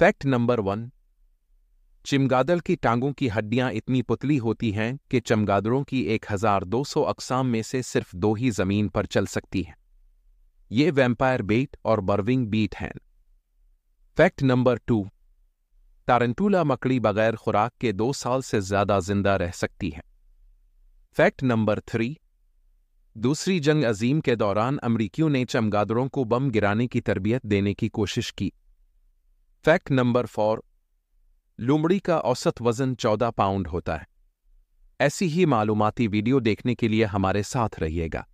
fact number one चिमगादड़ की टांगों की हड्डियां इतनी पुतली होती हैं कि चमगादड़ों की 1200 अकसाम में से सिर्फ दो ही जमीन पर चल सकती हैं ये वैम्पायर बेट और बर्विंग बीट हैं फैक्ट नंबर टू तारंटूला मकड़ी बगैर खुराक के दो साल से ज्यादा जिंदा रह सकती है फैक्ट नंबर थ्री दूसरी जंग अजीम के दौरान अमरीकियों ने चमगादड़ों को बम गिराने की तरबियत देने की कोशिश की फैक्ट नंबर फोर लुमड़ी का औसत वजन 14 पाउंड होता है ऐसी ही मालूमती वीडियो देखने के लिए हमारे साथ रहिएगा